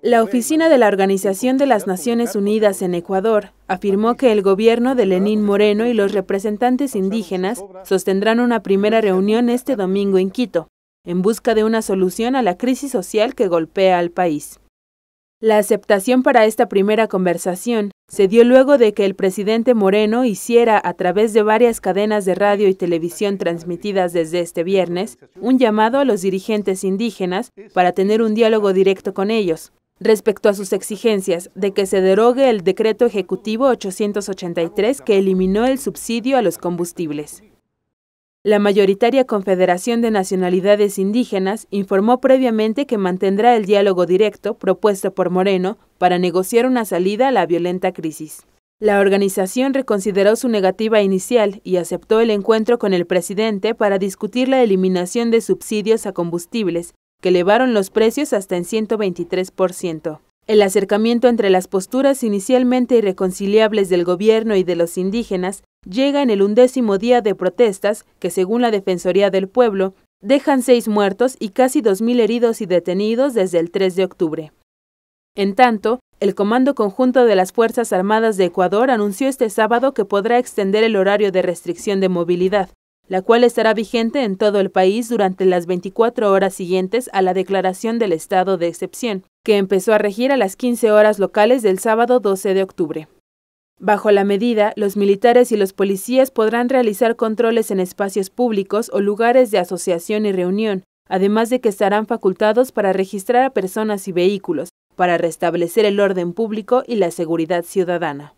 La oficina de la Organización de las Naciones Unidas en Ecuador afirmó que el gobierno de Lenín Moreno y los representantes indígenas sostendrán una primera reunión este domingo en Quito, en busca de una solución a la crisis social que golpea al país. La aceptación para esta primera conversación se dio luego de que el presidente Moreno hiciera, a través de varias cadenas de radio y televisión transmitidas desde este viernes, un llamado a los dirigentes indígenas para tener un diálogo directo con ellos, respecto a sus exigencias de que se derogue el decreto ejecutivo 883 que eliminó el subsidio a los combustibles. La mayoritaria Confederación de Nacionalidades Indígenas informó previamente que mantendrá el diálogo directo propuesto por Moreno para negociar una salida a la violenta crisis. La organización reconsideró su negativa inicial y aceptó el encuentro con el presidente para discutir la eliminación de subsidios a combustibles, que elevaron los precios hasta en 123%. El acercamiento entre las posturas inicialmente irreconciliables del gobierno y de los indígenas llega en el undécimo día de protestas que, según la Defensoría del Pueblo, dejan seis muertos y casi 2.000 heridos y detenidos desde el 3 de octubre. En tanto, el Comando Conjunto de las Fuerzas Armadas de Ecuador anunció este sábado que podrá extender el horario de restricción de movilidad, la cual estará vigente en todo el país durante las 24 horas siguientes a la declaración del estado de excepción, que empezó a regir a las 15 horas locales del sábado 12 de octubre. Bajo la medida, los militares y los policías podrán realizar controles en espacios públicos o lugares de asociación y reunión, además de que estarán facultados para registrar a personas y vehículos, para restablecer el orden público y la seguridad ciudadana.